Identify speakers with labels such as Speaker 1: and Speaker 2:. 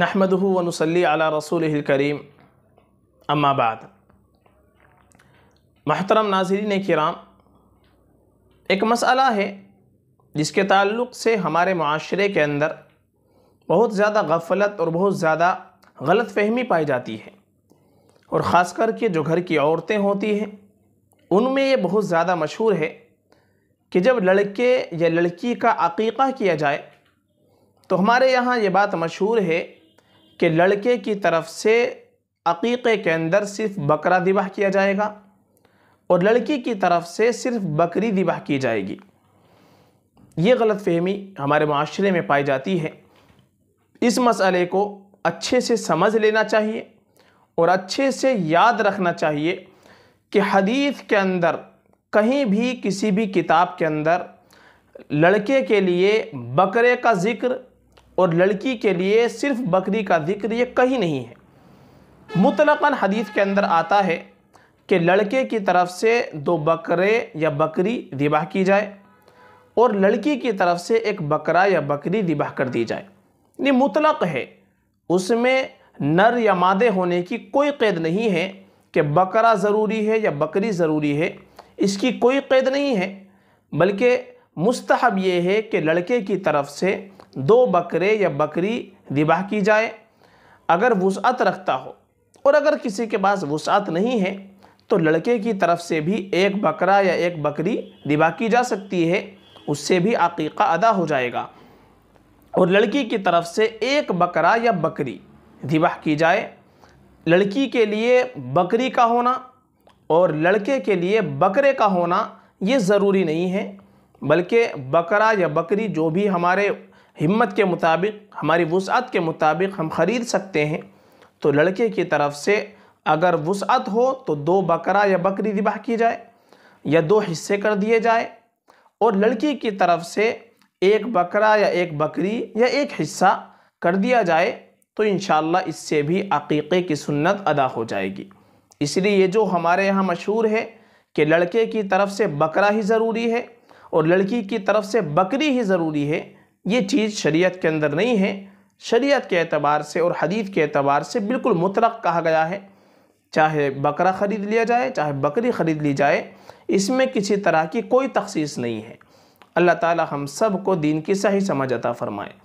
Speaker 1: नहमदू वनसली अला रसूल करीम अम्माबाद महतरम नाजरीन कराम एक मसला है जिसके ताल्लुक से हमारे माशरे के अंदर बहुत ज़्यादा गफलत और बहुत ज़्यादा गलत फहमी पाई जाती है और ख़ास करके जो घर की औरतें होती हैं उनमें ये बहुत ज़्यादा मशहूर है कि जब लड़के या लड़की का अकीक़ा किया जाए तो हमारे यहाँ ये बात मशहूर है कि लड़के की तरफ से अकीक़े के अंदर सिर्फ बकरा दिबाह किया जाएगा और लड़की की तरफ से सिर्फ बकरी दिबाह की जाएगी ये गलत फहमी हमारे माशरे में पाई जाती है इस मसले को अच्छे से समझ लेना चाहिए और अच्छे से याद रखना चाहिए कि हदीस के अंदर कहीं भी किसी भी किताब के अंदर लड़के के लिए बकरे का ज़िक्र और लड़की के लिए सिर्फ बकरी का जिक्र ये कहीं नहीं है मुतलकन हदीस के अंदर आता है कि लड़के की तरफ से दो बकरे या बकरी दिबा की जाए और लड़की की तरफ से एक बकरा या बकरी दिबा कर दी जाए ये मुतलक है उसमें नर या मादे होने की कोई कैद नहीं है कि बकरा ज़रूरी है या बकरी ज़रूरी है इसकी कोई कैद नहीं है बल्कि मुस्तहब ये है कि लड़के की तरफ से दो बकरे या बकरी दिबाह की जाए अगर वसअत रखता हो और अगर किसी के पास वसअत नहीं है तो लड़के की तरफ से भी एक बकरा या एक बकरी दिबाह की जा सकती है उससे भी अकीक़ा अदा हो जाएगा और लड़की की तरफ से एक बकरा या बकरी दिबाह की जाए लड़की के लिए बकरी का होना और लड़के के लिए बकरे का होना ये ज़रूरी नहीं है बल्कि बकरा या बकरी जो भी हमारे हिम्मत के मुताबिक हमारी वसअत के मुताबिक हम ख़रीद सकते हैं तो लड़के की तरफ से अगर वसअत हो तो दो बकरा या बकरी दिबाह की जाए या दो हिस्से कर दिए जाए और लड़की की तरफ से एक बकरा या एक बकरी या एक हिस्सा कर दिया जाए तो इन इससे भी अकीक़े की सुन्नत अदा हो जाएगी इसलिए ये जो हमारे यहाँ मशहूर है कि लड़के की तरफ से बकरा ही ज़रूरी है और लड़की की तरफ से बकरी ही ज़रूरी है ये चीज़ शरीयत के अंदर नहीं है शरीयत के अतबार से और हदीत के अतबार से बिल्कुल मुतलक कहा गया है चाहे बकरा ख़रीद लिया जाए चाहे बकरी ख़रीद ली जाए इसमें किसी तरह की कोई तख्सीस नहीं है अल्लाह ताला हम सब को दीन की सही समझ अता फ़रमाए